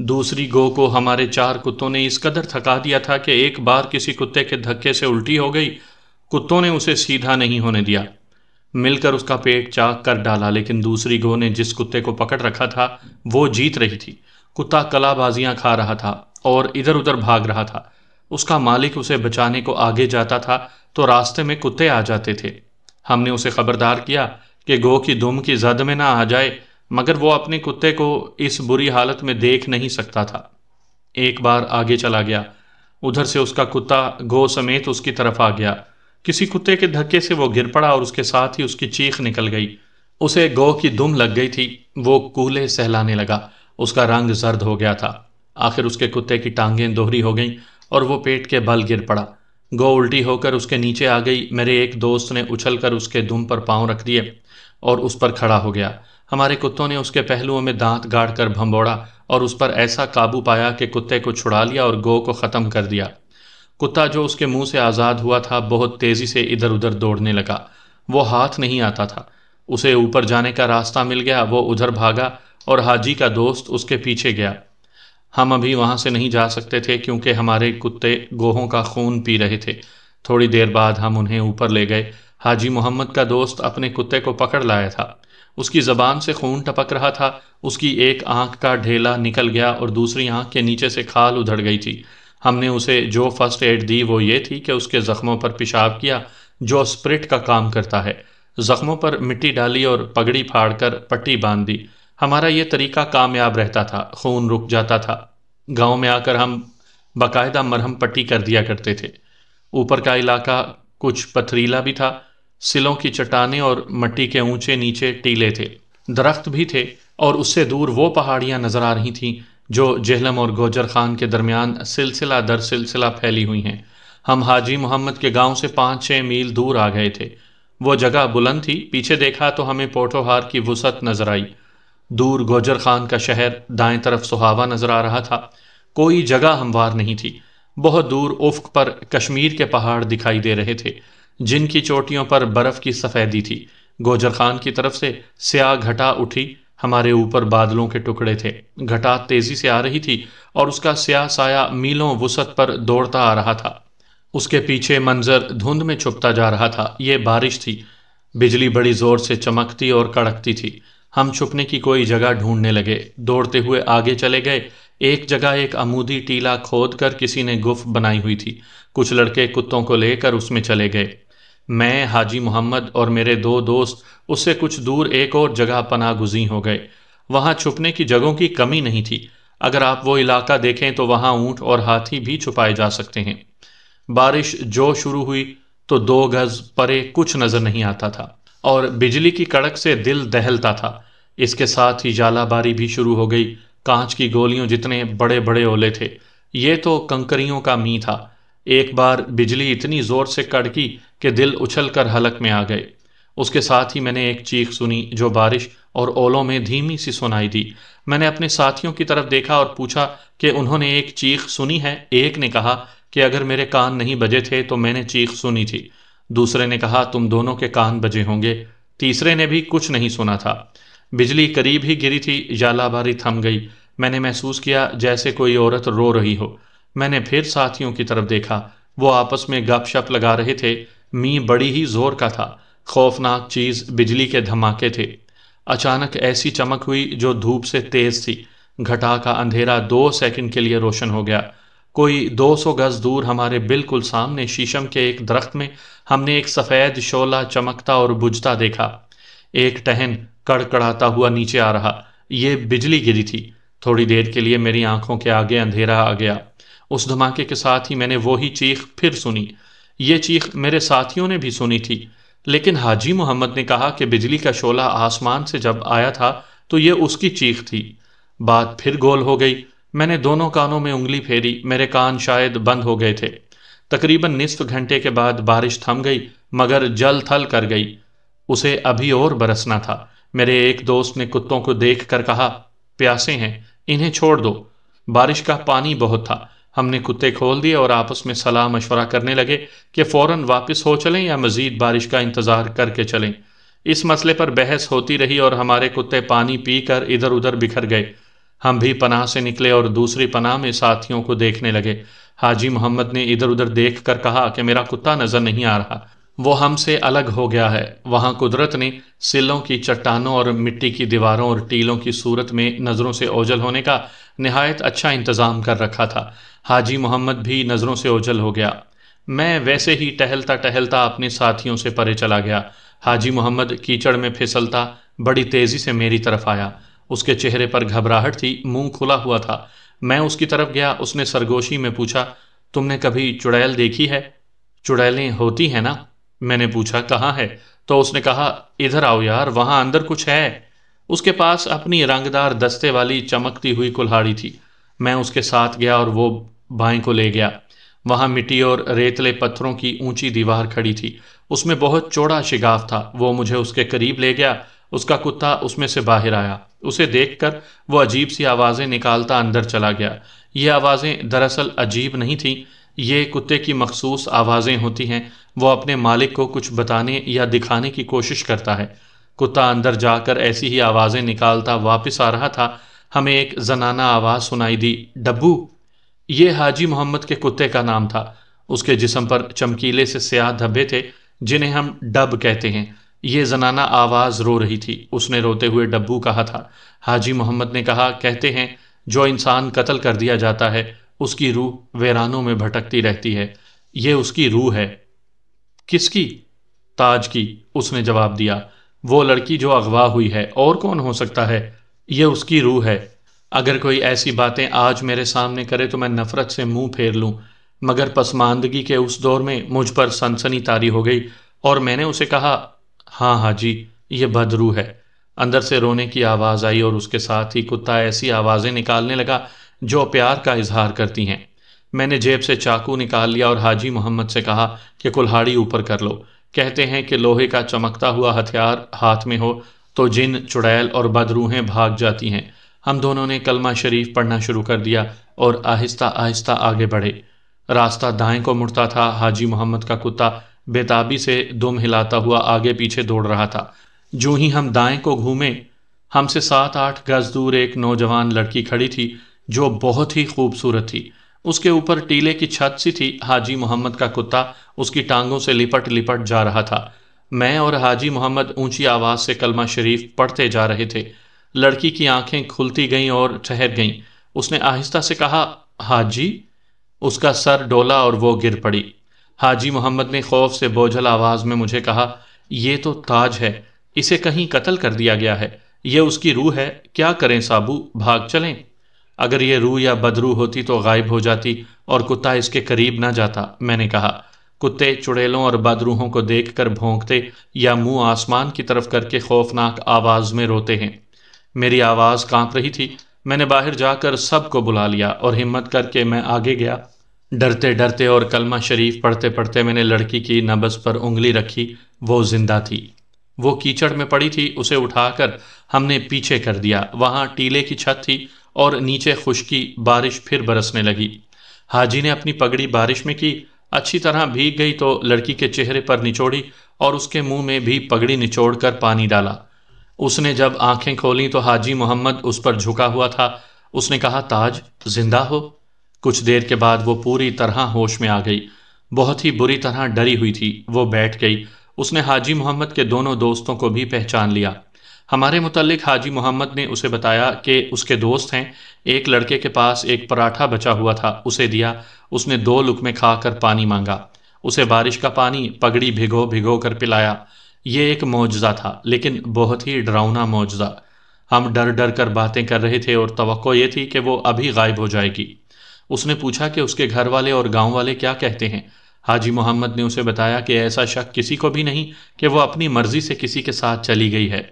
दूसरी गो को हमारे चार कुत्तों ने इस कदर थका दिया था कि एक बार किसी कुत्ते के धक्के से उल्टी हो गई कुत्तों ने उसे सीधा नहीं होने दिया मिलकर उसका पेट चाक कर डाला लेकिन दूसरी गो ने जिस कुत्ते को पकड़ रखा था वो जीत रही थी कुत्ता कलाबाजियां खा रहा था और इधर उधर भाग रहा था उसका मालिक उसे बचाने को आगे जाता था तो रास्ते में कुत्ते आ जाते थे हमने उसे खबरदार किया कि गो की दुम की जद में ना आ जाए मगर वो अपने कुत्ते को इस बुरी हालत में देख नहीं सकता था एक बार आगे चला गया उधर से उसका कुत्ता गो समेत उसकी तरफ आ गया किसी कुत्ते के धक्के से वो गिर पड़ा और उसके साथ ही उसकी चीख निकल गई उसे गो की दुम लग गई थी वो कूले सहलाने लगा उसका रंग जर्द हो गया था आखिर उसके कुत्ते की टांगें दोहरी हो गईं और वो पेट के बल गिर पड़ा गो उल्टी होकर उसके नीचे आ गई मेरे एक दोस्त ने उछल कर उसके दुम पर पाँव रख दिए और उस पर खड़ा हो गया हमारे कुत्तों ने उसके पहलुओं में दांत गाड़ कर भंबोड़ा और उस पर ऐसा काबू पाया कि कुत्ते को छुड़ा लिया और गो को ख़त्म कर दिया कुत्ता जो उसके मुंह से आज़ाद हुआ था बहुत तेज़ी से इधर उधर दौड़ने लगा वो हाथ नहीं आता था उसे ऊपर जाने का रास्ता मिल गया वो उधर भागा और हाजी का दोस्त उसके पीछे गया हम अभी वहाँ से नहीं जा सकते थे क्योंकि हमारे कुत्ते गोहों का खून पी रहे थे थोड़ी देर बाद हम उन्हें ऊपर ले गए हाजी मोहम्मद का दोस्त अपने कुत्ते को पकड़ लाया था उसकी ज़बान से खून टपक रहा था उसकी एक आंख का ढेला निकल गया और दूसरी आंख के नीचे से खाल उधड़ गई थी हमने उसे जो फर्स्ट एड दी वो ये थी कि उसके ज़ख्मों पर पेशाब किया जो स्प्रिट का काम करता है ज़ख्मों पर मिट्टी डाली और पगड़ी फाड़कर पट्टी बांध दी हमारा ये तरीका कामयाब रहता था खून रुक जाता था गांव में आकर हम बाकायदा मरहम पट्टी कर दिया करते थे ऊपर का इलाका कुछ पथरीला भी था सिलों की चट्टाने और मट्टी के ऊंचे नीचे टीले थे दरख्त भी थे और उससे दूर वो पहाड़ियाँ नजर आ रही थीं जो जहलम और गोजर खान के दरमियान सिलसिला दर सिलसिला फैली हुई हैं हम हाजी मोहम्मद के गांव से पाँच छः मील दूर आ गए थे वो जगह बुलंद थी पीछे देखा तो हमें पोटोहार की वसत नजर आई दूर गोजर खान का शहर दाएं तरफ सुहावा नजर आ रहा था कोई जगह हमवार नहीं थी बहुत दूर उफ्क पर कश्मीर के पहाड़ दिखाई दे रहे थे जिनकी चोटियों पर बर्फ की सफ़ेदी थी गोजर खान की तरफ से स्या घटा उठी हमारे ऊपर बादलों के टुकड़े थे घटा तेजी से आ रही थी और उसका स्या साया मीलों वसत पर दौड़ता आ रहा था उसके पीछे मंजर धुंध में छुपता जा रहा था ये बारिश थी बिजली बड़ी जोर से चमकती और कड़कती थी हम छुपने की कोई जगह ढूंढने लगे दौड़ते हुए आगे चले गए एक जगह एक अमूदी टीला खोद कर किसी ने गुफ बनाई हुई थी कुछ लड़के कुत्तों को लेकर उसमें चले गए मैं हाजी मोहम्मद और मेरे दो दोस्त उससे कुछ दूर एक और जगह पना गुजी हो गए वहाँ छुपने की जगहों की कमी नहीं थी अगर आप वो इलाका देखें तो वहाँ ऊँट और हाथी भी छुपाए जा सकते हैं बारिश जो शुरू हुई तो दो गज परे कुछ नज़र नहीं आता था और बिजली की कड़क से दिल दहलता था इसके साथ ही जालाबारी भी शुरू हो गई कांच की गोलियों जितने बड़े बड़े ओले थे ये तो कंकरियों का मी था एक बार बिजली इतनी ज़ोर से कड़की कि दिल उछल कर हलक में आ गए उसके साथ ही मैंने एक चीख सुनी जो बारिश और ओलों में धीमी सी सुनाई दी मैंने अपने साथियों की तरफ देखा और पूछा कि उन्होंने एक चीख सुनी है एक ने कहा कि अगर मेरे कान नहीं बजे थे तो मैंने चीख सुनी थी दूसरे ने कहा तुम दोनों के कान बजे होंगे तीसरे ने भी कुछ नहीं सुना था बिजली करीब ही गिरी थी जालाबारी थम गई मैंने महसूस किया जैसे कोई औरत रो रही हो मैंने फिर साथियों की तरफ देखा वो आपस में गपशप लगा रहे थे मी बड़ी ही जोर का था खौफनाक चीज़ बिजली के धमाके थे अचानक ऐसी चमक हुई जो धूप से तेज़ थी घटा का अंधेरा दो सेकंड के लिए रोशन हो गया कोई 200 गज दूर हमारे बिल्कुल सामने शीशम के एक दरख्त में हमने एक सफ़ेद शोला चमकता और बुझता देखा एक टहन कड़कड़ाता हुआ नीचे आ रहा ये बिजली गिरी थी थोड़ी देर के लिए मेरी आंखों के आगे अंधेरा आ गया उस धमाके के साथ ही मैंने वही चीख फिर सुनी ये चीख मेरे साथियों ने भी सुनी थी लेकिन हाजी मोहम्मद ने कहा कि बिजली का शोला आसमान से जब आया था तो ये उसकी चीख थी बात फिर गोल हो गई मैंने दोनों कानों में उंगली फेरी मेरे कान शायद बंद हो गए थे तकरीबन निसफ घंटे के बाद बारिश थम गई मगर जल थल कर गई उसे अभी और बरसना था मेरे एक दोस्त ने कुत्तों को देख कर कहा प्यासे हैं इन्हें छोड़ दो बारिश का पानी बहुत था हमने कुत्ते खोल दिए और आपस में सलाह मशवरा करने लगे कि फ़ौर वापस हो चलें या मज़ीद बारिश का इंतज़ार करके चलें इस मसले पर बहस होती रही और हमारे कुत्ते पानी पी कर इधर उधर बिखर गए हम भी पनाह से निकले और दूसरी पनाह में साथियों को देखने लगे हाजी मोहम्मद ने इधर उधर देख कर कहा कि मेरा कुत्ता नज़र नहीं आ रहा वो हमसे अलग हो गया है वहाँ कुदरत ने सिलों की चट्टानों और मिट्टी की दीवारों और टीलों की सूरत में नज़रों से ओझल होने का नहायत अच्छा इंतज़ाम कर रखा था हाजी मोहम्मद भी नज़रों से ओझल हो गया मैं वैसे ही टहलता टहलता अपने साथियों से परे चला गया हाजी मोहम्मद कीचड़ में फिसलता बड़ी तेज़ी से मेरी तरफ आया उसके चेहरे पर घबराहट थी मुंह खुला हुआ था मैं उसकी तरफ गया उसने सरगोशी में पूछा तुमने कभी चुड़ैल देखी है चुड़ैलें होती हैं ना मैंने पूछा कहाँ है तो उसने कहा इधर आओ यार वहाँ अंदर कुछ है उसके पास अपनी रंगदार दस्ते वाली चमकती हुई कुल्हाड़ी थी मैं उसके साथ गया और वो बाएं को ले गया वहाँ मिट्टी और रेतले पत्थरों की ऊंची दीवार खड़ी थी उसमें बहुत चौड़ा शिगाफ था वो मुझे उसके करीब ले गया उसका कुत्ता उसमें से बाहर आया उसे देखकर वो अजीब सी आवाज़ें निकालता अंदर चला गया ये आवाज़ें दरअसल अजीब नहीं थीं ये कुत्ते की मखसूस आवाज़ें होती हैं वो अपने मालिक को कुछ बताने या दिखाने की कोशिश करता है कुत्ता अंदर जाकर ऐसी ही आवाज़ें निकालता वापस आ रहा था हमें एक जनाना आवाज़ सुनाई दी डब्बू ये हाजी मोहम्मद के कुत्ते का नाम था उसके जिसम पर चमकीले से स्याह धब्बे थे जिन्हें हम डब कहते हैं ये जनाना आवाज़ रो रही थी उसने रोते हुए डब्बू कहा था हाजी मोहम्मद ने कहा कहते हैं जो इंसान कत्ल कर दिया जाता है उसकी रूह वेरानों में भटकती रहती है ये उसकी रूह है किसकी ताज की उसने जवाब दिया वो लड़की जो अगवा हुई है और कौन हो सकता है यह उसकी रूह है अगर कोई ऐसी बातें आज मेरे सामने करे तो मैं नफ़रत से मुंह फेर लूं मगर पसमानदगी के उस दौर में मुझ पर सनसनी तारी हो गई और मैंने उसे कहा हाँ हाँ जी ये बदरू है अंदर से रोने की आवाज़ आई और उसके साथ ही कुत्ता ऐसी आवाज़ें निकालने लगा जो प्यार का इजहार करती हैं मैंने जेब से चाकू निकाल लिया और हाजी मोहम्मद से कहा कि कुल्हाड़ी ऊपर कर लो कहते हैं कि लोहे का चमकता हुआ हथियार हाथ में हो तो जिन चुड़ैल और बदरूहें भाग जाती हैं हम दोनों ने कलमा शरीफ पढ़ना शुरू कर दिया और आहिस्ता आहिस्ता आगे बढ़े रास्ता दाएं को मुड़ता था हाजी मोहम्मद का कुत्ता बेताबी से दुम हिलाता हुआ आगे पीछे दौड़ रहा था जो ही हम दाएं को घूमे हमसे सात आठ गज दूर एक नौजवान लड़की खड़ी थी जो बहुत ही खूबसूरत थी उसके ऊपर टीले की छत सी थी हाजी मोहम्मद का कुत्ता उसकी टांगों से लिपट लिपट जा रहा था मैं और हाजी मोहम्मद ऊंची आवाज़ से कलमा शरीफ पढ़ते जा रहे थे लड़की की आंखें खुलती गईं और ठहर गईं उसने आहिस्ता से कहा हाजी उसका सर डोला और वो गिर पड़ी हाजी मोहम्मद ने खौफ से बोझल आवाज़ में मुझे कहा ये तो ताज है इसे कहीं कत्ल कर दिया गया है यह उसकी रूह है क्या करें साबू भाग चलें अगर ये रू या बदरू होती तो गायब हो जाती और कुत्ता इसके करीब ना जाता मैंने कहा कुत्ते चुड़ैलों और बदरूहों को देखकर भौंकते या मुंह आसमान की तरफ करके खौफनाक आवाज़ में रोते हैं मेरी आवाज़ कांप रही थी मैंने बाहर जाकर सबको बुला लिया और हिम्मत करके मैं आगे गया डरते डरते और कलमा शरीफ पढ़ते पढ़ते मैंने लड़की की नबज़ पर उंगली रखी वो जिंदा थी वो कीचड़ में पड़ी थी उसे उठाकर हमने पीछे कर दिया वहाँ टीले की छत थी और नीचे खुशकी बारिश फिर बरसने लगी हाजी ने अपनी पगड़ी बारिश में की अच्छी तरह भीग गई तो लड़की के चेहरे पर निचोड़ी और उसके मुंह में भी पगड़ी निचोड़ कर पानी डाला उसने जब आंखें खोली तो हाजी मोहम्मद उस पर झुका हुआ था उसने कहा ताज जिंदा हो कुछ देर के बाद वो पूरी तरह होश में आ गई बहुत ही बुरी तरह डरी हुई थी वो बैठ गई उसने हाजी मोहम्मद के दोनों दोस्तों को भी पहचान लिया हमारे मुतलक हाजी मोहम्मद ने उसे बताया कि उसके दोस्त हैं एक लड़के के पास एक पराठा बचा हुआ था उसे दिया उसने दो लुकमे खाकर पानी मांगा उसे बारिश का पानी पगड़ी भिगो भिगो कर पिलाया ये एक मुआजा था लेकिन बहुत ही डरावना मुआजा हम डर डर कर बातें कर रहे थे और तो ये थी कि वो अभी गायब हो जाएगी उसने पूछा कि उसके घर वाले और गांव वाले क्या कहते हैं हाजी मोहम्मद ने उसे बताया कि ऐसा शक किसी को भी नहीं कि वो अपनी मर्जी से किसी के साथ चली गई है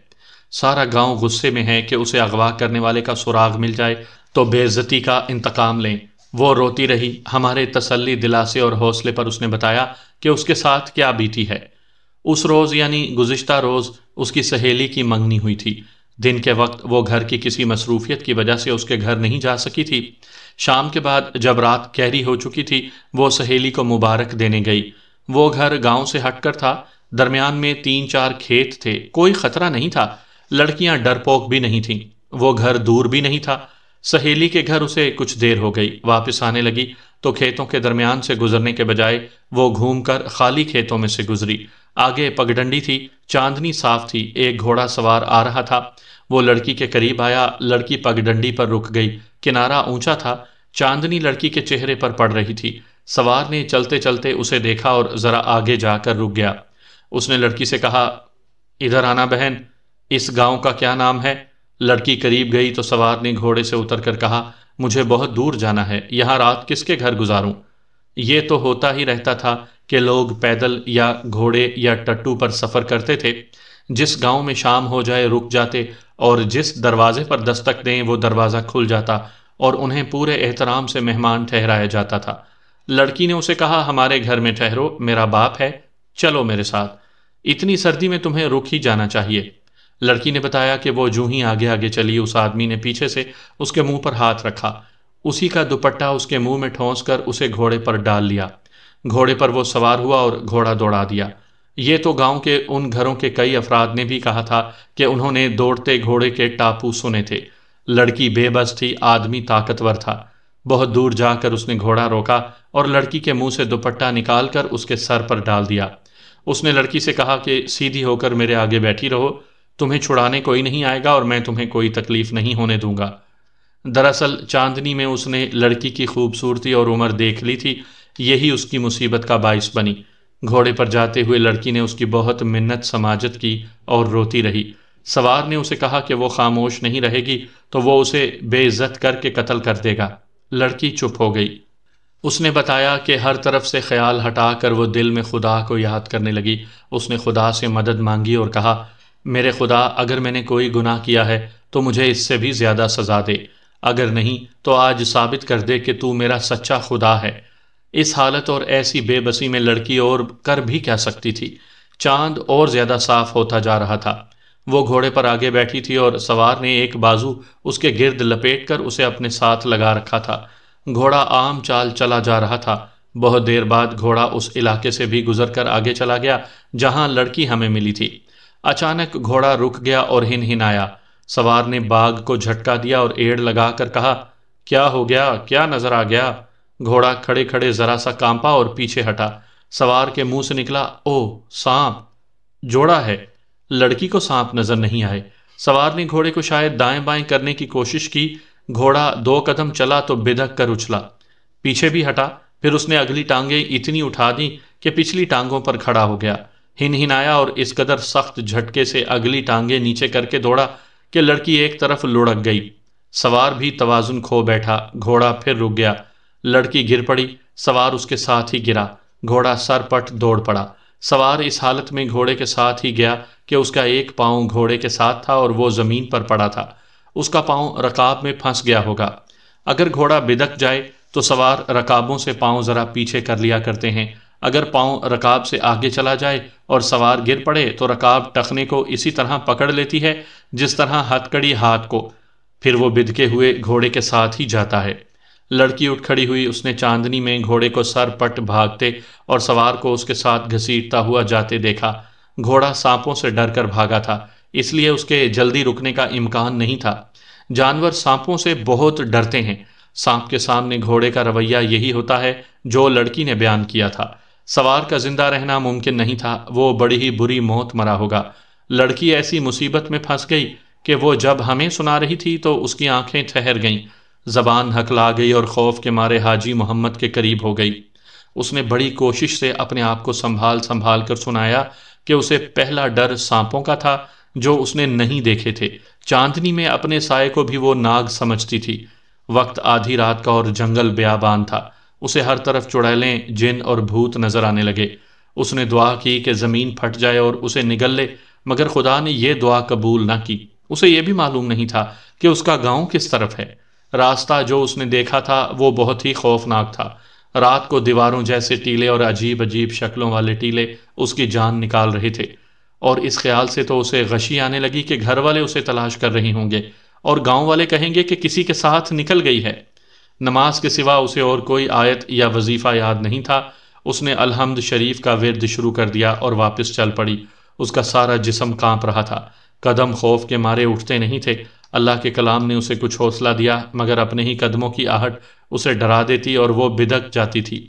सारा गांव गुस्से में है कि उसे अगवा करने वाले का सुराग मिल जाए तो बेज़ती का इंतकाम लें वो रोती रही हमारे तसल्ली दिलासे और हौसले पर उसने बताया कि उसके साथ क्या बीती है उस रोज़ यानी गुज्त रोज़ उसकी सहेली की मंगनी हुई थी दिन के वक्त वो घर की किसी मसरूफियत की वजह से उसके घर नहीं जा सकी थी शाम के बाद जब रात कहरी हो चुकी थी वो सहेली को मुबारक देने गई वो घर गांव से हटकर था दरमियान में तीन चार खेत थे कोई ख़तरा नहीं था लड़कियां डरपोक भी नहीं थीं वो घर दूर भी नहीं था सहेली के घर उसे कुछ देर हो गई वापस आने लगी तो खेतों के दरमियान से गुजरने के बजाय वो घूमकर खाली खेतों में से गुजरी आगे पगडंडी थी चांदनी साफ थी एक घोड़ा सवार आ रहा था वो लड़की के करीब आया लड़की पगडंडी पर रुक गई किनारा ऊंचा था चांदनी लड़की के चेहरे पर पड़ रही थी सवार ने चलते चलते उसे देखा और ज़रा आगे जाकर रुक गया उसने लड़की से कहा इधर आना बहन इस गांव का क्या नाम है लड़की करीब गई तो सवार ने घोड़े से उतर कर कहा मुझे बहुत दूर जाना है यहाँ रात किसके घर गुजारूं ये तो होता ही रहता था कि लोग पैदल या घोड़े या टट्टू पर सफ़र करते थे जिस गांव में शाम हो जाए रुक जाते और जिस दरवाजे पर दस्तक दें वो दरवाज़ा खुल जाता और उन्हें पूरे एहतराम से मेहमान ठहराया जाता था लड़की ने उसे कहा हमारे घर में ठहरो मेरा बाप है चलो मेरे साथ इतनी सर्दी में तुम्हें रुक ही जाना चाहिए लड़की ने बताया कि वो जूं ही आगे आगे चली उस आदमी ने पीछे से उसके मुंह पर हाथ रखा उसी का दुपट्टा उसके मुंह में ठोंस कर उसे घोड़े पर डाल लिया घोड़े पर वो सवार हुआ और घोड़ा दौड़ा दिया ये तो गांव के उन घरों के कई अफराद ने भी कहा था कि उन्होंने दौड़ते घोड़े के टापू सुने थे लड़की बेबस थी आदमी ताकतवर था बहुत दूर जाकर उसने घोड़ा रोका और लड़की के मुंह से दुपट्टा निकालकर उसके सर पर डाल दिया उसने लड़की से कहा कि सीधी होकर मेरे आगे बैठी रहो तुम्हें छुड़ाने कोई नहीं आएगा और मैं तुम्हें कोई तकलीफ़ नहीं होने दूंगा दरअसल चांदनी में उसने लड़की की खूबसूरती और उम्र देख ली थी यही उसकी मुसीबत का बायस बनी घोड़े पर जाते हुए लड़की ने उसकी बहुत मिन्नत समाजत की और रोती रही सवार ने उसे कहा कि वो खामोश नहीं रहेगी तो वो उसे बेइज्जत करके कत्ल कर देगा लड़की चुप हो गई उसने बताया कि हर तरफ से ख्याल हटाकर वो दिल में खुदा को याद करने लगी उसने खुदा से मदद मांगी और कहा मेरे खुदा अगर मैंने कोई गुनाह किया है तो मुझे इससे भी ज़्यादा सज़ा दे अगर नहीं तो आज साबित कर दे कि तू मेरा सच्चा खुदा है इस हालत और ऐसी बेबसी में लड़की और कर भी क्या सकती थी चांद और ज़्यादा साफ होता जा रहा था वो घोड़े पर आगे बैठी थी और सवार ने एक बाजू उसके गिर्द लपेट कर उसे अपने साथ लगा रखा था घोड़ा आम चाल चला जा रहा था बहुत देर बाद घोड़ा उस इलाके से भी गुजर कर आगे चला गया जहां लड़की हमें मिली थी अचानक घोड़ा रुक गया और हिन हिनाया सवार ने बाघ को झटका दिया और एड़ लगाकर कहा क्या हो गया क्या नजर आ गया घोड़ा खड़े खड़े जरा सा कांपा और पीछे हटा सवार के मुंह से निकला ओ सांप जोड़ा है लड़की को सांप नजर नहीं आए सवार ने घोड़े को शायद दाएं बाएं करने की कोशिश की घोड़ा दो कदम चला तो बिदक कर उछला पीछे भी हटा फिर उसने अगली टांगें इतनी उठा दी कि पिछली टांगों पर खड़ा हो गया हिनहिनाया और इस कदर सख्त झटके से अगली टांगे नीचे करके दौड़ा कि लड़की एक तरफ लुढ़क गई सवार भी तवाजुन खो बैठा घोड़ा फिर रुक गया लड़की गिर पड़ी सवार उसके साथ ही गिरा घोड़ा सरपट दौड़ पड़ा सवार इस हालत में घोड़े के साथ ही गया कि उसका एक पाँव घोड़े के साथ था और वो ज़मीन पर पड़ा था उसका पाँव रकाब में फंस गया होगा अगर घोड़ा बिदक जाए तो सवार रकाबों से पाँव ज़रा पीछे कर लिया करते हैं अगर पांव रकाब से आगे चला जाए और सवार गिर पड़े तो रकाब टखने को इसी तरह पकड़ लेती है जिस तरह हथकड़ी हाथ को फिर वो बिदके हुए घोड़े के साथ ही जाता है लड़की उठ खड़ी हुई उसने चांदनी में घोड़े को सर पट भागते और सवार को उसके साथ घसीटता हुआ जाते देखा घोड़ा सांपों से डर कर भागा था इसलिए उसके जल्दी रुकने का इम्कान नहीं था जानवर सांपों से बहुत डरते हैं सांप के सामने घोड़े का रवैया यही होता है जो लड़की ने बयान किया था सवार का जिंदा रहना मुमकिन नहीं था वो बड़ी ही बुरी मौत मरा होगा लड़की ऐसी मुसीबत में फंस गई कि वो जब हमें सुना रही थी तो उसकी आंखें ठहर गईं जबान हकला गई और खौफ के मारे हाजी मोहम्मद के करीब हो गई उसने बड़ी कोशिश से अपने आप को संभाल संभाल कर सुनाया कि उसे पहला डर सांपों का था जो उसने नहीं देखे थे चांदनी में अपने साय को भी वो नाग समझती थी वक्त आधी रात का और जंगल ब्याबान था उसे हर तरफ चुड़ैलें जिन और भूत नजर आने लगे उसने दुआ की कि ज़मीन फट जाए और उसे निगल ले मगर खुदा ने यह दुआ कबूल ना की उसे यह भी मालूम नहीं था कि उसका गांव किस तरफ है रास्ता जो उसने देखा था वो बहुत ही खौफनाक था रात को दीवारों जैसे टीले और अजीब अजीब शक्लों वाले टीले उसकी जान निकाल रहे थे और इस ख्याल से तो उसे गशी आने लगी कि घर वाले उसे तलाश कर रहे होंगे और गांव वाले कहेंगे कि किसी के साथ निकल गई है नमाज के सिवा उसे और कोई आयत या वजीफ़ा याद नहीं था उसने अलहमद शरीफ का वर्द शुरू कर दिया और वापस चल पड़ी उसका सारा जिसम कांप रहा था कदम खौफ के मारे उठते नहीं थे अल्लाह के कलाम ने उसे कुछ हौसला दिया मगर अपने ही कदमों की आहट उसे डरा देती और वो बिदक जाती थी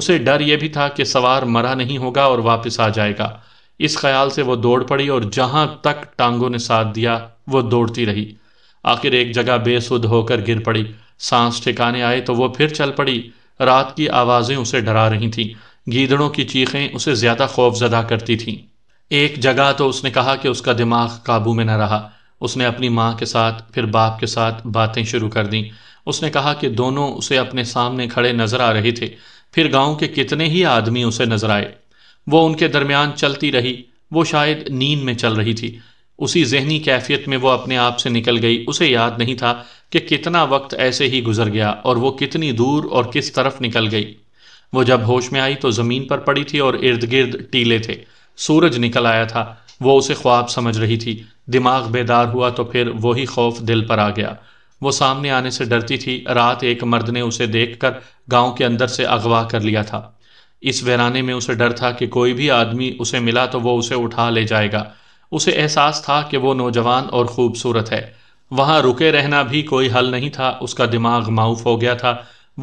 उसे डर यह भी था कि सवार मरा नहीं होगा और वापस आ जाएगा इस ख्याल से वो दौड़ पड़ी और जहाँ तक टांगों ने साथ दिया वो दौड़ती रही आखिर एक जगह बेसुध होकर गिर पड़ी सांस ठिकाने आए तो वो फिर चल पड़ी रात की आवाज़ें उसे डरा रही थीं गीदड़ों की चीखें उसे ज़्यादा खौफजदा करती थीं एक जगह तो उसने कहा कि उसका दिमाग काबू में न रहा उसने अपनी माँ के साथ फिर बाप के साथ बातें शुरू कर दीं उसने कहा कि दोनों उसे अपने सामने खड़े नज़र आ रहे थे फिर गांव के कितने ही आदमी उसे नज़र आए वो उनके दरमियान चलती रही वो शायद नींद में चल रही थी उसी जहनी कैफियत में वो अपने आप से निकल गई उसे याद नहीं था कि कितना वक्त ऐसे ही गुजर गया और वो कितनी दूर और किस तरफ निकल गई वो जब होश में आई तो ज़मीन पर पड़ी थी और इर्द गिर्द टीले थे सूरज निकल आया था वो उसे ख्वाब समझ रही थी दिमाग बेदार हुआ तो फिर वही खौफ दिल पर आ गया वो सामने आने से डरती थी रात एक मर्द ने उसे देखकर गांव के अंदर से अगवा कर लिया था इस वैराने में उसे डर था कि कोई भी आदमी उसे मिला तो वो उसे उठा ले जाएगा उसे एहसास था कि वो नौजवान और खूबसूरत है वहाँ रुके रहना भी कोई हल नहीं था उसका दिमाग माउफ हो गया था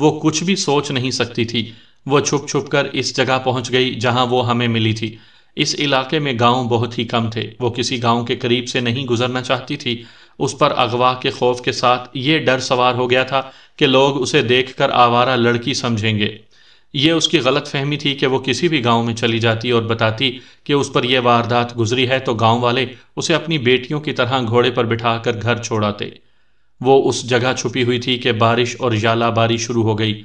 वो कुछ भी सोच नहीं सकती थी वो छुप छुप कर इस जगह पहुँच गई जहाँ वो हमें मिली थी इस इलाके में गांव बहुत ही कम थे वो किसी गांव के करीब से नहीं गुजरना चाहती थी उस पर अगवा के खौफ के साथ ये डर सवार हो गया था कि लोग उसे देखकर आवारा लड़की समझेंगे ये उसकी गलत फहमी थी कि वो किसी भी गांव में चली जाती और बताती कि उस पर यह वारदात गुजरी है तो गांव वाले उसे अपनी बेटियों की तरह घोड़े पर बिठाकर घर छोड़ाते वो उस जगह छुपी हुई थी कि बारिश और जालाबारी बारी शुरू हो गई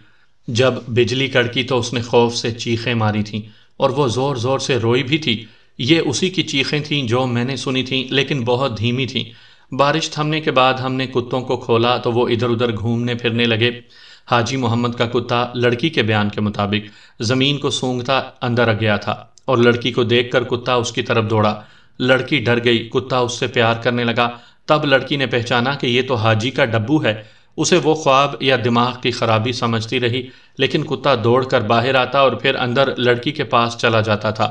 जब बिजली कड़की तो उसने खौफ से चीखें मारी थीं और वो ज़ोर ज़ोर से रोई भी थी ये उसी की चीखें थीं जो मैंने सुनी थीं लेकिन बहुत धीमी थीं बारिश थमने के बाद हमने कुत्तों को खोला तो वो इधर उधर घूमने फिरने लगे हाजी मोहम्मद का कुत्ता लड़की के बयान के मुताबिक ज़मीन को सूंघता अंदर आ गया था और लड़की को देखकर कुत्ता उसकी तरफ दौड़ा लड़की डर गई कुत्ता उससे प्यार करने लगा तब लड़की ने पहचाना कि ये तो हाजी का डब्बू है उसे वो ख्वाब या दिमाग की खराबी समझती रही लेकिन कुत्ता दौड़कर बाहर आता और फिर अंदर लड़की के पास चला जाता था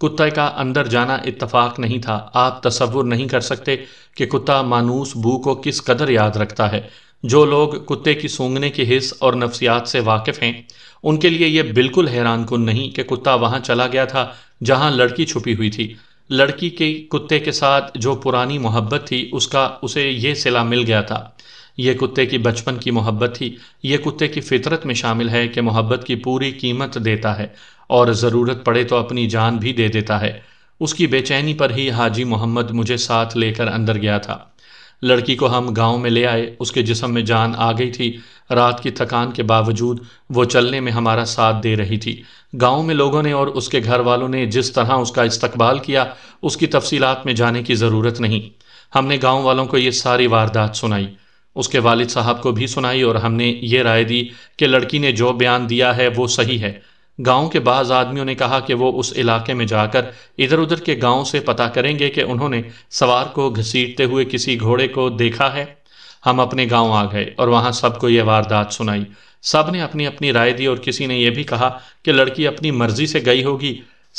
कुत्ते का अंदर जाना इत्तफाक नहीं था आप तस्वुर नहीं कर सकते कि कुत्ता मानूस बू को किस कदर याद रखता है जो लोग कुत्ते की सूंघने की हिस्स और नफ्सियात से वाकिफ़ हैं उनके लिए यह बिल्कुल हैरान कन नहीं कि कुत्ता वहाँ चला गया था जहाँ लड़की छुपी हुई थी लड़की के कुत्ते के साथ जो पुरानी मोहब्बत थी उसका उसे ये सिला मिल गया था यह कुत्ते की बचपन की मोहब्बत थी ये कुत्ते की फितरत में शामिल है कि मोहब्बत की पूरी कीमत देता है और ज़रूरत पड़े तो अपनी जान भी दे देता है उसकी बेचैनी पर ही हाजी मोहम्मद मुझे साथ लेकर अंदर गया था लड़की को हम गांव में ले आए उसके जिसम में जान आ गई थी रात की थकान के बावजूद वो चलने में हमारा साथ दे रही थी गांव में लोगों ने और उसके घर वालों ने जिस तरह उसका इस्तकबाल किया उसकी तफसीलात में जाने की ज़रूरत नहीं हमने गांव वालों को ये सारी वारदात सुनाई उसके वालिद साहब को भी सुनाई और हमने ये राय दी कि लड़की ने जो बयान दिया है वो सही है गांव के बाद आदमियों ने कहा कि वो उस इलाके में जाकर इधर उधर के गांव से पता करेंगे कि उन्होंने सवार को घसीटते हुए किसी घोड़े को देखा है हम अपने गांव आ गए और वहां सबको यह वारदात सुनाई सब ने अपनी अपनी राय दी और किसी ने यह भी कहा कि लड़की अपनी मर्जी से गई होगी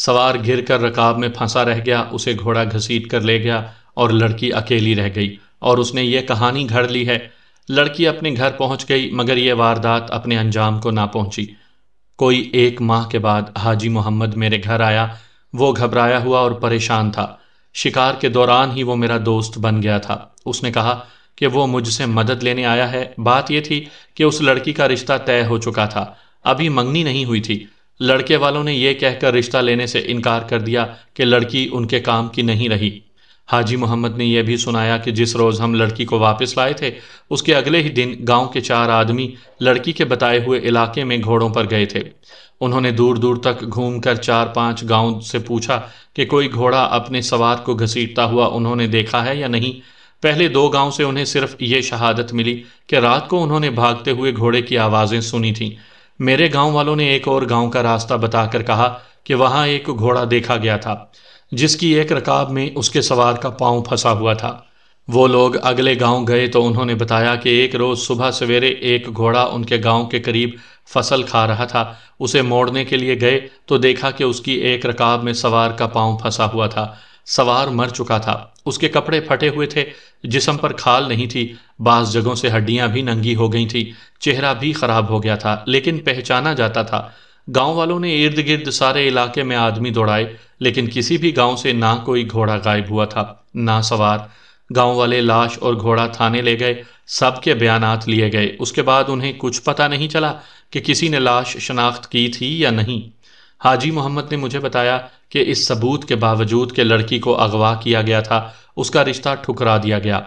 सवार घिर कर रकाब में फंसा रह गया उसे घोड़ा घसीट कर ले गया और लड़की अकेली रह गई और उसने ये कहानी घड़ ली है लड़की अपने घर पहुंच गई मगर यह वारदात अपने अंजाम को ना पहुंची कोई एक माह के बाद हाजी मोहम्मद मेरे घर आया वो घबराया हुआ और परेशान था शिकार के दौरान ही वो मेरा दोस्त बन गया था उसने कहा कि वो मुझसे मदद लेने आया है बात यह थी कि उस लड़की का रिश्ता तय हो चुका था अभी मंगनी नहीं हुई थी लड़के वालों ने यह कहकर रिश्ता लेने से इनकार कर दिया कि लड़की उनके काम की नहीं रही हाजी मोहम्मद ने यह भी सुनाया कि जिस रोज़ हम लड़की को वापस लाए थे उसके अगले ही दिन गांव के चार आदमी लड़की के बताए हुए इलाके में घोड़ों पर गए थे उन्होंने दूर दूर तक घूमकर चार पांच गांव से पूछा कि कोई घोड़ा अपने सवार को घसीटता हुआ उन्होंने देखा है या नहीं पहले दो गाँव से उन्हें सिर्फ ये शहादत मिली कि रात को उन्होंने भागते हुए घोड़े की आवाज़ें सुनी थीं मेरे गाँव वालों ने एक और गाँव का रास्ता बताकर कहा कि वहाँ एक घोड़ा देखा गया था जिसकी एक रकाब में उसके सवार का पांव फंसा हुआ था वो लोग अगले गांव गए तो उन्होंने बताया कि एक रोज़ सुबह सवेरे एक घोड़ा उनके गांव के करीब फसल खा रहा था उसे मोड़ने के लिए गए तो देखा कि उसकी एक रकाब में सवार का पांव फंसा हुआ था सवार मर चुका था उसके कपड़े फटे हुए थे जिसम पर खाल नहीं थी बास जगहों से हड्डियां भी नंगी हो गई थी चेहरा भी खराब हो गया था लेकिन पहचाना जाता था गांव वालों ने इर्द गिर्द सारे इलाके में आदमी दौड़ाए लेकिन किसी भी गांव से ना कोई घोड़ा गायब हुआ था ना सवार गांव वाले लाश और घोड़ा थाने ले गए सबके बयान लिए गए उसके बाद उन्हें कुछ पता नहीं चला कि किसी ने लाश शनाख्त की थी या नहीं हाजी मोहम्मद ने मुझे बताया कि इस सबूत के बावजूद के लड़की को अगवा किया गया था उसका रिश्ता ठुकरा दिया गया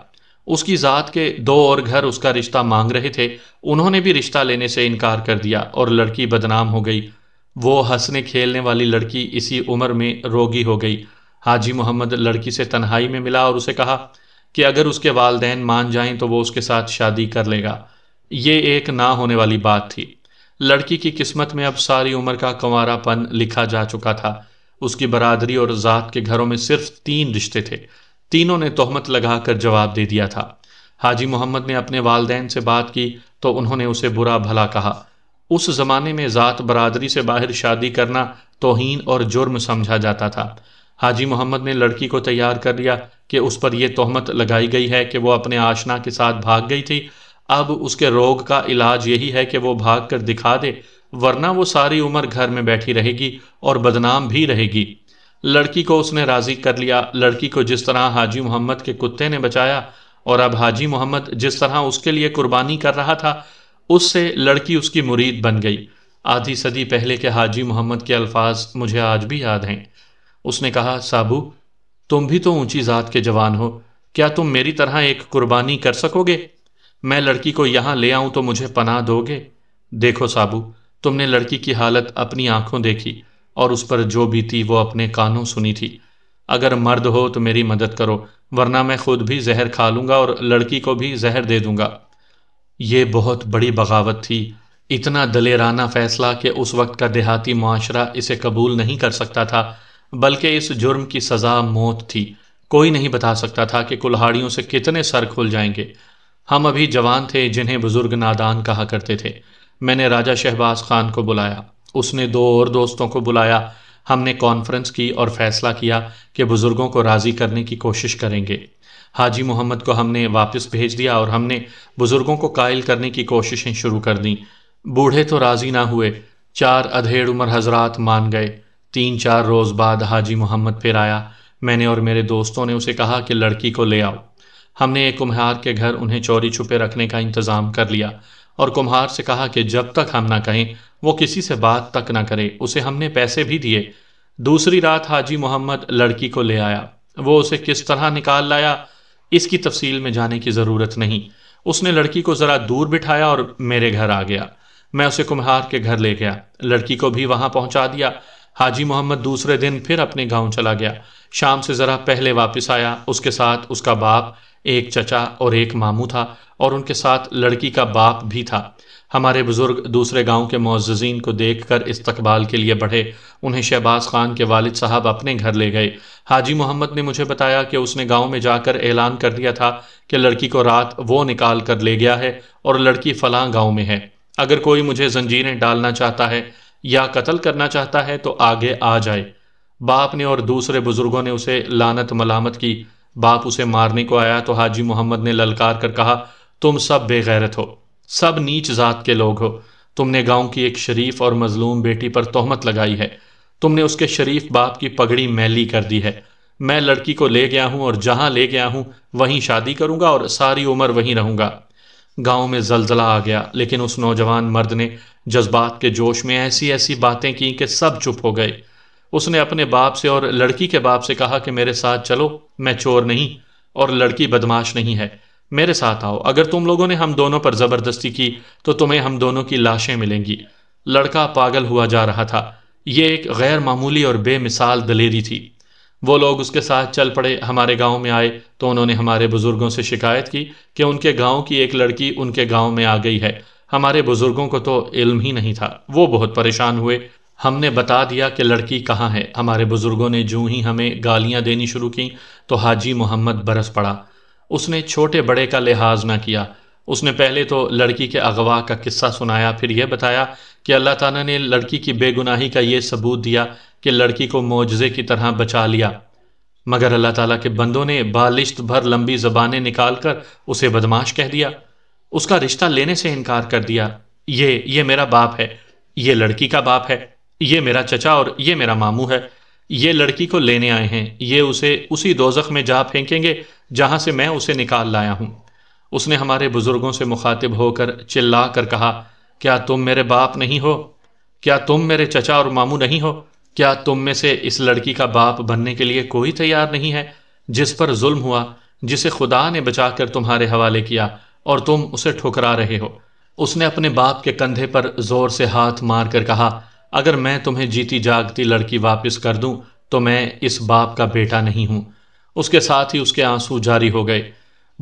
उसकी ज़ात के दो और घर उसका रिश्ता मांग रहे थे उन्होंने भी रिश्ता लेने से इनकार कर दिया और लड़की बदनाम हो गई वो हंसने खेलने वाली लड़की इसी उम्र में रोगी हो गई हाजी मोहम्मद लड़की से तन्हाई में मिला और उसे कहा कि अगर उसके वालदेन मान जाएं तो वो उसके साथ शादी कर लेगा ये एक ना होने वाली बात थी लड़की की किस्मत में अब सारी उम्र का कंवरापन लिखा जा चुका था उसकी बरादरी और ज़ात के घरों में सिर्फ तीन रिश्ते थे तीनों ने तोहमत लगाकर जवाब दे दिया था हाजी मोहम्मद ने अपने वालदेन से बात की तो उन्होंने उसे बुरा भला कहा उस ज़माने में ज़ात बरदरी से बाहर शादी करना तोहन और जुर्म समझा जाता था हाजी मोहम्मद ने लड़की को तैयार कर लिया कि उस पर यह तोहमत लगाई गई है कि वो अपने आशना के साथ भाग गई थी अब उसके रोग का इलाज यही है कि वो भाग कर दिखा दे वरना वो सारी उम्र घर में बैठी रहेगी और बदनाम भी रहेगी लड़की को उसने राज़ी कर लिया लड़की को जिस तरह हाजी मोहम्मद के कुत्ते ने बचाया और अब हाजी मोहम्मद जिस तरह उसके लिए कुर्बानी कर रहा था उससे लड़की उसकी मुरीद बन गई आधी सदी पहले के हाजी मोहम्मद के अल्फाज मुझे आज भी याद हैं उसने कहा साबू तुम भी तो ऊंची ज़ात के जवान हो क्या तुम मेरी तरह एक कुर्बानी कर सकोगे मैं लड़की को यहाँ ले आऊँ तो मुझे पनाह दोगे देखो साबू तुमने लड़की की हालत अपनी आंखों देखी और उस पर जो भी थी वो अपने कानों सुनी थी अगर मर्द हो तो मेरी मदद करो वरना मैं खुद भी जहर खा लूँगा और लड़की को भी जहर दे दूँगा ये बहुत बड़ी बगावत थी इतना दलेराना फैसला कि उस वक्त का देहाती माशरा इसे कबूल नहीं कर सकता था बल्कि इस जुर्म की सज़ा मौत थी कोई नहीं बता सकता था कि कुल्हाड़ियों से कितने सर खुल जाएंगे हम अभी जवान थे जिन्हें बुज़ुर्ग नादान कहा करते थे मैंने राजा शहबाज खान को बुलाया उसने दो और दोस्तों को बुलाया हमने कॉन्फ्रेंस की और फैसला किया कि बुज़ुर्गों को राज़ी करने की कोशिश करेंगे हाजी मोहम्मद को हमने वापस भेज दिया और हमने बुज़ुर्गों को कायल करने की कोशिशें शुरू कर दी बूढ़े तो राज़ी ना हुए चार अधेड़ उम्र हजरात मान गए तीन चार रोज़ बाद हाजी मोहम्मद फिर आया मैंने और मेरे दोस्तों ने उसे कहा कि लड़की को ले आओ हमने एक कुम्हार के घर उन्हें चोरी छुपे रखने का इंतज़ाम कर लिया और कुम्हार से कहा कि जब तक हम ना कहें वो किसी से बात तक ना करे उसे हमने पैसे भी दिए दूसरी रात हाजी मोहम्मद लड़की को ले आया वो उसे किस तरह निकाल लाया इसकी तफसील में जाने की ज़रूरत नहीं उसने लड़की को ज़रा दूर बिठाया और मेरे घर आ गया मैं उसे कुम्हार के घर ले गया लड़की को भी वहाँ पहुँचा दिया हाजी मोहम्मद दूसरे दिन फिर अपने गांव चला गया शाम से ज़रा पहले वापस आया उसके साथ उसका बाप एक चचा और एक मामू था और उनके साथ लड़की का बाप भी था हमारे बुज़ुर्ग दूसरे गांव के मोजीन को देख कर इस्तबाल के लिए बढ़े उन्हें शहबाज खान के वालिद साहब अपने घर ले गए हाजी मोहम्मद ने मुझे बताया कि उसने गांव में जाकर ऐलान कर दिया था कि लड़की को रात वो निकाल कर ले गया है और लड़की फ़लाँ गाँव में है अगर कोई मुझे जंजीरें डालना चाहता है या कत्ल करना चाहता है तो आगे आ जाए बाप ने और दूसरे बुज़ुर्गों ने उसे लानत मलामत की बाप उसे मारने को आया तो हाजी मोहम्मद ने ललकार कर कहा तुम सब बेगैरत हो सब नीच जात के लोग हो तुमने गांव की एक शरीफ और मजलूम बेटी पर तोहमत लगाई है तुमने उसके शरीफ बाप की पगड़ी मैली कर दी है मैं लड़की को ले गया हूँ और जहां ले गया हूँ वहीं शादी करूंगा और सारी उम्र वहीं रहूंगा गांव में जलजला आ गया लेकिन उस नौजवान मर्द ने जज्बात के जोश में ऐसी ऐसी बातें की कि सब चुप हो गए उसने अपने बाप से और लड़की के बाप से कहा कि मेरे साथ चलो मैं चोर नहीं और लड़की बदमाश नहीं है मेरे साथ आओ अगर तुम लोगों ने हम दोनों पर ज़बरदस्ती की तो तुम्हें हम दोनों की लाशें मिलेंगी लड़का पागल हुआ जा रहा था ये एक गैर मामूली और बेमिसाल दलेरी थी वो लोग उसके साथ चल पड़े हमारे गांव में आए तो उन्होंने हमारे बुज़ुर्गों से शिकायत की कि उनके गांव की एक लड़की उनके गांव में आ गई है हमारे बुज़ुर्गों को तो इल्म ही नहीं था वो बहुत परेशान हुए हमने बता दिया कि लड़की कहाँ है हमारे बुज़ुर्गों ने जूँ ही हमें गालियाँ देनी शुरू की तो हाजी मोहम्मद बरस पड़ा उसने छोटे बड़े का लिहाज ना किया उसने पहले तो लड़की के अगवा का किस्सा सुनाया फिर यह बताया कि अल्लाह ताला ने लड़की की बेगुनाही का ये सबूत दिया कि लड़की को मुआजे की तरह बचा लिया मगर अल्लाह ताला के बंदों ने बालिश्त भर लंबी जबानें निकाल कर उसे बदमाश कह दिया उसका रिश्ता लेने से इनकार कर दिया ये ये मेरा बाप है ये लड़की का बाप है ये मेरा चचा और ये मेरा मामू है ये लड़की को लेने आए हैं ये उसे उसी दोजख में जा फेंकेंगे जहाँ से मैं उसे निकाल लाया हूँ उसने हमारे बुज़ुर्गों से मुखातिब होकर चिल्ला कर कहा क्या तुम मेरे बाप नहीं हो क्या तुम मेरे चचा और मामू नहीं हो क्या तुम में से इस लड़की का बाप बनने के लिए कोई तैयार नहीं है जिस पर जुल्म हुआ जिसे खुदा ने बचाकर तुम्हारे हवाले किया और तुम उसे ठुकरा रहे हो उसने अपने बाप के कंधे पर जोर से हाथ मार कर कहा अगर मैं तुम्हें जीती जागती लड़की वापस कर दूं तो मैं इस बाप का बेटा नहीं हूं उसके साथ ही उसके आंसू जारी हो गए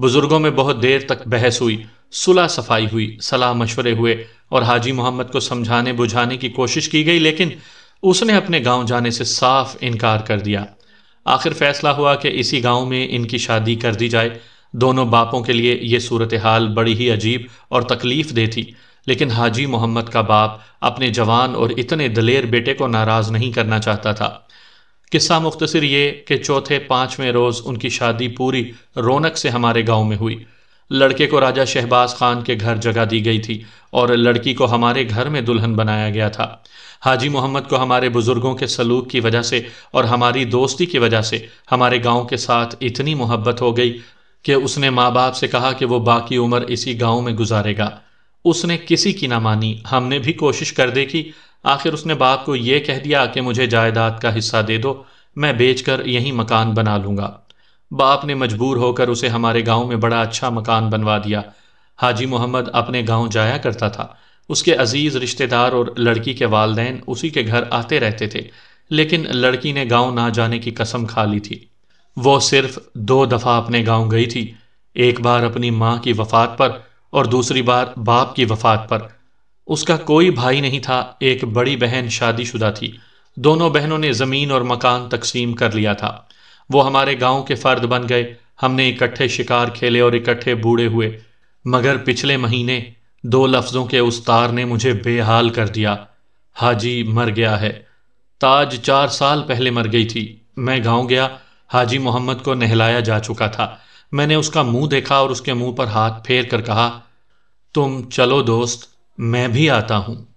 बुजुर्गों में बहुत देर तक बहस हुई सुलह सफाई हुई सलाह मशवरे हुए और हाजी मोहम्मद को समझाने बुझाने की कोशिश की गई लेकिन उसने अपने गांव जाने से साफ इनकार कर दिया आखिर फैसला हुआ कि इसी गांव में इनकी शादी कर दी जाए दोनों बापों के लिए यह सूरत हाल बड़ी ही अजीब और तकलीफ दे थी लेकिन हाजी मोहम्मद का बाप अपने जवान और इतने दलेर बेटे को नाराज़ नहीं करना चाहता था किस्सा मुख्तसर ये कि चौथे पाँचवें रोज़ उनकी शादी पूरी रौनक से हमारे गाँव में हुई लड़के को राजा शहबाज खान के घर जगह दी गई थी और लड़की को हमारे घर में दुल्हन बनाया गया था हाजी मोहम्मद को हमारे बुज़ुर्गों के सलूक की वजह से और हमारी दोस्ती की वजह से हमारे गाँव के साथ इतनी मोहब्बत हो गई कि उसने माँ बाप से कहा कि वो बाकी उम्र इसी गाँव में गुजारेगा उसने किसी की ना मानी हमने भी कोशिश कर देखी आखिर उसने बाप को यह कह दिया कि मुझे जायदाद का हिस्सा दे दो मैं बेचकर यहीं मकान बना लूँगा बाप ने मजबूर होकर उसे हमारे गांव में बड़ा अच्छा मकान बनवा दिया हाजी मोहम्मद अपने गांव जाया करता था उसके अजीज़ रिश्तेदार और लड़की के वालदेन उसी के घर आते रहते थे लेकिन लड़की ने गांव ना जाने की कसम खा ली थी वो सिर्फ दो दफ़ा अपने गांव गई थी एक बार अपनी माँ की वफात पर और दूसरी बार बाप की वफात पर उसका कोई भाई नहीं था एक बड़ी बहन शादीशुदा थी दोनों बहनों ने ज़मीन और मकान तकसीम कर लिया था वो हमारे गांव के फ़र्द बन गए हमने इकट्ठे शिकार खेले और इकट्ठे बूढ़े हुए मगर पिछले महीने दो लफ्ज़ों के उस तार ने मुझे बेहाल कर दिया हाजी मर गया है ताज चार साल पहले मर गई थी मैं गांव गया हाजी मोहम्मद को नहलाया जा चुका था मैंने उसका मुंह देखा और उसके मुंह पर हाथ फेर कर कहा तुम चलो दोस्त मैं भी आता हूं